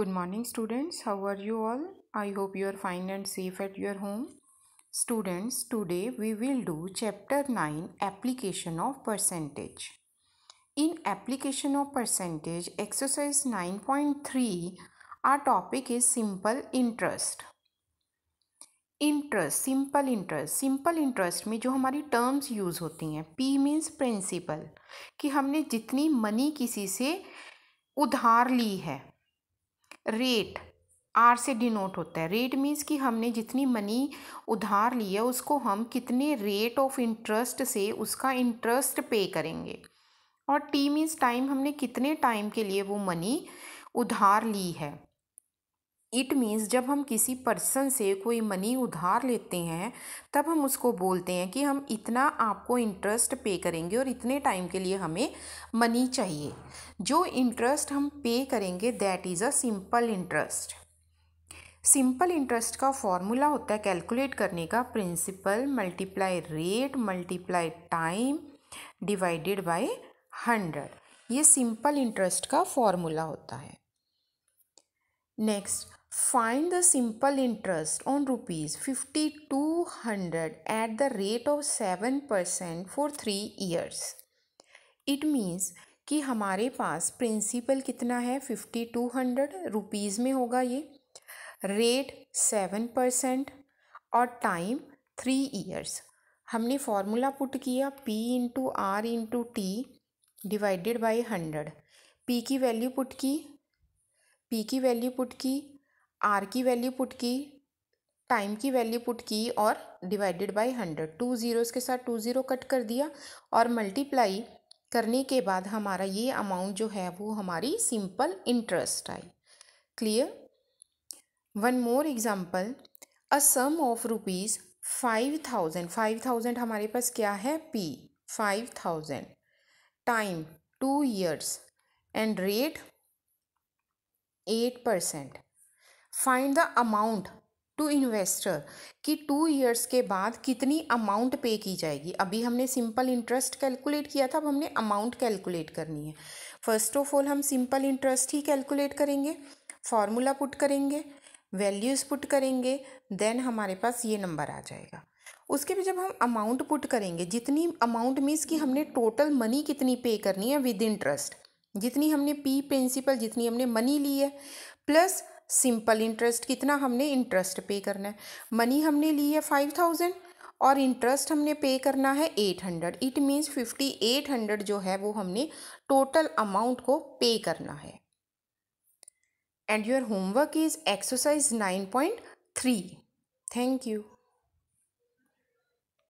good morning students how are you all I hope you are fine and safe at your home students today we will do chapter nine application of percentage in application of percentage exercise nine point three our topic is simple interest interest simple interest simple interest में जो हमारी terms use होती हैं P means principal कि हमने जितनी money किसी से उधार ली है रेट आर से डिनोट होता है रेट मीन्स कि हमने जितनी मनी उधार ली है उसको हम कितने रेट ऑफ इंटरेस्ट से उसका इंटरेस्ट पे करेंगे और टी मीन्स टाइम हमने कितने टाइम के लिए वो मनी उधार ली है इट मीन्स जब हम किसी पर्सन से कोई मनी उधार लेते हैं तब हम उसको बोलते हैं कि हम इतना आपको इंटरेस्ट पे करेंगे और इतने टाइम के लिए हमें मनी चाहिए जो इंटरेस्ट हम पे करेंगे that is a simple interest simple interest का फॉर्मूला होता है कैलकुलेट करने का principal multiply rate multiply time divided by hundred ये सिंपल इंटरेस्ट का फॉर्मूला होता है next find the simple interest on rupees 5200 at the rate of 7% for 3 years it means कि हमारे पास प्रिंसिपल कितना है फिफ्टी टू हंड्रेड रुपीज़ में होगा ये रेट सेवन परसेंट और टाइम थ्री ईयर्स हमने फॉर्मूला पुट किया P into R into T divided by hundred P की वैल्यू पुट की पी की वैल्यू पुट की आर की वैल्यू पुट की टाइम की वैल्यू पुट की और divided by hundred two zeros के साथ टू ज़ीरो कट कर दिया और मल्टीप्लाई करने के बाद हमारा ये अमाउंट जो है वो हमारी simple interest I clear one more example a sum of rupees five thousand five thousand हमारे पास क्या है P five thousand time two years and rate eight percent find the amount to investor कि two years के बाद कितनी amount पे की जाएगी अभी हमने सिंपल इंटरेस्ट कैलकुलेट किया था अब हमने अमाउंट कैलकुलेट करनी है फर्स्ट ऑफ ऑल हम सिंपल इंटरेस्ट ही कैलकुलेट करेंगे फार्मूला पुट करेंगे वैल्यूज़ पुट करेंगे देन हमारे पास ये नंबर आ जाएगा उसके भी जब हम अमाउंट पुट करेंगे जितनी अमाउंट मीन्स कि हमने टोटल मनी कितनी पे करनी है विद इंटरेस्ट जितनी हमने पी प्रिंसिपल जितनी हमने मनी ली है प्लस सिंपल इंटरेस्ट कितना हमने इंटरेस्ट पे करना है मनी हमने ली है फाइव थाउजेंड और इंटरेस्ट हमने पे करना है eight hundred it means fifty eight hundred जो है वो हमने टोटल अमाउंट को पे करना है and your homework is exercise nine point three thank you